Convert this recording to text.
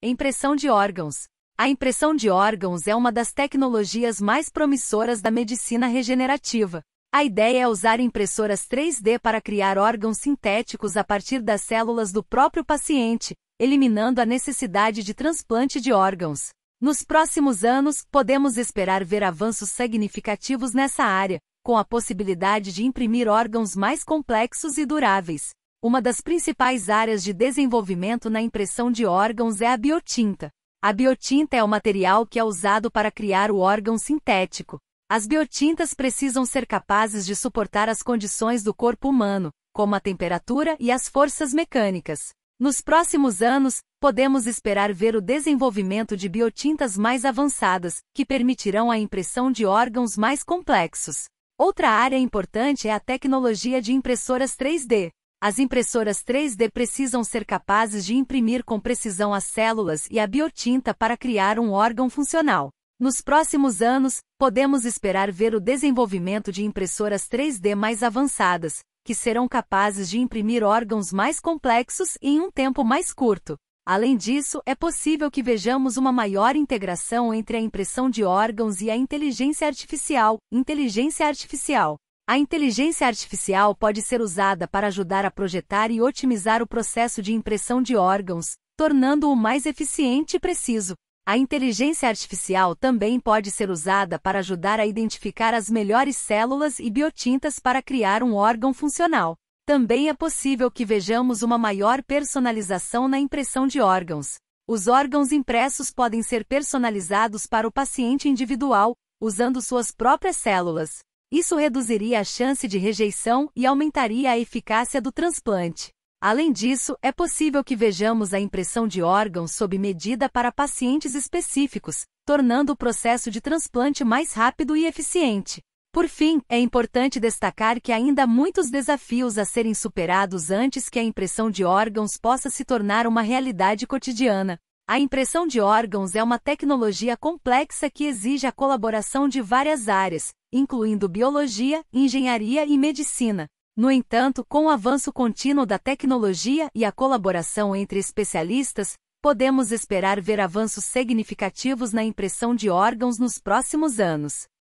Impressão de órgãos. A impressão de órgãos é uma das tecnologias mais promissoras da medicina regenerativa. A ideia é usar impressoras 3D para criar órgãos sintéticos a partir das células do próprio paciente, eliminando a necessidade de transplante de órgãos. Nos próximos anos, podemos esperar ver avanços significativos nessa área, com a possibilidade de imprimir órgãos mais complexos e duráveis. Uma das principais áreas de desenvolvimento na impressão de órgãos é a biotinta. A biotinta é o material que é usado para criar o órgão sintético. As biotintas precisam ser capazes de suportar as condições do corpo humano, como a temperatura e as forças mecânicas. Nos próximos anos, podemos esperar ver o desenvolvimento de biotintas mais avançadas, que permitirão a impressão de órgãos mais complexos. Outra área importante é a tecnologia de impressoras 3D. As impressoras 3D precisam ser capazes de imprimir com precisão as células e a biotinta para criar um órgão funcional. Nos próximos anos, podemos esperar ver o desenvolvimento de impressoras 3D mais avançadas, que serão capazes de imprimir órgãos mais complexos em um tempo mais curto. Além disso, é possível que vejamos uma maior integração entre a impressão de órgãos e a inteligência artificial, inteligência artificial. A inteligência artificial pode ser usada para ajudar a projetar e otimizar o processo de impressão de órgãos, tornando-o mais eficiente e preciso. A inteligência artificial também pode ser usada para ajudar a identificar as melhores células e biotintas para criar um órgão funcional. Também é possível que vejamos uma maior personalização na impressão de órgãos. Os órgãos impressos podem ser personalizados para o paciente individual, usando suas próprias células. Isso reduziria a chance de rejeição e aumentaria a eficácia do transplante. Além disso, é possível que vejamos a impressão de órgãos sob medida para pacientes específicos, tornando o processo de transplante mais rápido e eficiente. Por fim, é importante destacar que ainda há muitos desafios a serem superados antes que a impressão de órgãos possa se tornar uma realidade cotidiana. A impressão de órgãos é uma tecnologia complexa que exige a colaboração de várias áreas, incluindo biologia, engenharia e medicina. No entanto, com o avanço contínuo da tecnologia e a colaboração entre especialistas, podemos esperar ver avanços significativos na impressão de órgãos nos próximos anos.